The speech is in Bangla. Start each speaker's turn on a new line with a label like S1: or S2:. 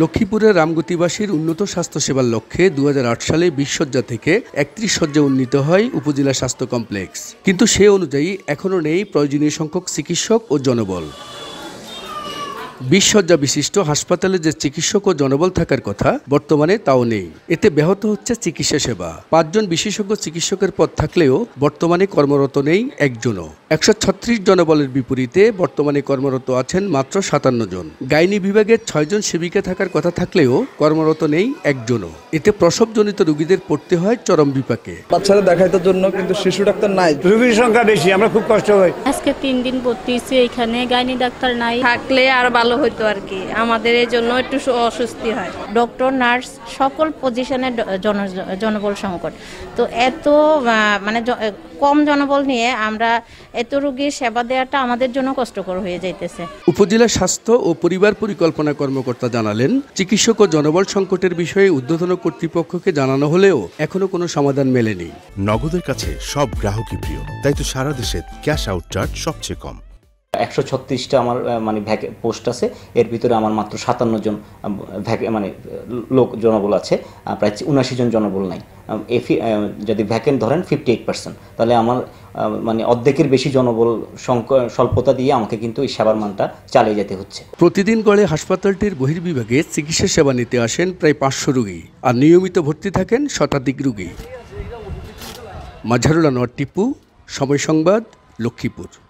S1: লক্ষ্মীপুরের রামগতিবাসীর উন্নত স্বাস্থ্যসেবার লক্ষ্যে দু সালে বিশ শয্যা থেকে একত্রিশ শয্যা উন্নীত হয় উপজেলা স্বাস্থ্য কমপ্লেক্স কিন্তু সে অনুযায়ী এখনও নেই প্রয়োজনীয় সংখ্যক চিকিৎসক ও জনবল বিশ্বজ্জা বিশিষ্ট হাসপাতালে যে চিকিৎসক ও জনবল থাকার কথা বর্তমানে তাও নেই এতে ব্যাহত হচ্ছে চিকিৎসা সেবা পাঁচজন বিশেষজ্ঞ চিকিৎসকের পদ থাকলেও বর্তমানে কর্মরত নেই একজনও একশো ছত্রিশ জনবলের বিপরীতে বর্তমানে কর্মরত আছেন মাত্র সাতান্ন জন গাইনি বিভাগের ছয়জন সেবিকা থাকার কথা থাকলেও কর্মরত নেই একজনও এতে প্রসবজনিত রোগীদের পড়তে হয় চরম বিপাকে বাচ্চারা দেখাইতে জন্য কিন্তু শিশু ডাক্তার নাই রোগীর সংখ্যা বেশি আমরা খুব কষ্ট হয়
S2: আজকে তিন দিন ভর্তি এখানে গাইনি ডাক্তার নাই থাকলে আর ভালো হতো আর কি আমাদের এই জন্য একটু অস্বস্তি হয় ডক্টর নার্স সকল পজিশনে জনবল সংকট তো এত মানে কম জনবল নিয়ে আমরা এত রোগীর সেবা দেওয়াটা আমাদের জন্য কষ্টকর হয়ে যাইতেছে
S1: উপজেলা স্বাস্থ্য ও পরিবার পরিকল্পনা কর্মকর্তা জানালেন চিকিৎসক ও জনবল সংকটের বিষয়ে উদ্বোধন কর্তৃপক্ষকে জানানো হলেও এখনো কোনো সমাধান মেলেনি নগদের কাছে সব গ্রাহকই প্রিয় তাই তো সারা দেশে ক্যাশ আউট চার্জ সবচেয়ে কম একশো ছত্রিশটা আমার মানে
S3: ভ্যাকে পোস্ট আছে এর ভিতরে আমার মাত্র সাতান্ন জন ভ্যাকে মানে লোক জনবল আছে প্রায় উনাশি জন জনবল নাই এফি যদি ভ্যাকেন্ট ধরেন ফিফটি এইট পার্সেন্ট তাহলে আমার মানে অর্ধেকের বেশি জনবল স্বল্পতা দিয়ে আমাকে কিন্তু এই সেবার মানটা চালিয়ে যেতে
S1: হচ্ছে প্রতিদিন গড়ে হাসপাতালটির বহির্বিভাগে চিকিৎসা সেবা নিতে আসেন প্রায় পাঁচশো রুগী আর নিয়মিত ভর্তি থাকেন শতাধিক রুগী মাঝারুল আনোয়ার টিপু সময় সংবাদ লক্ষ্মীপুর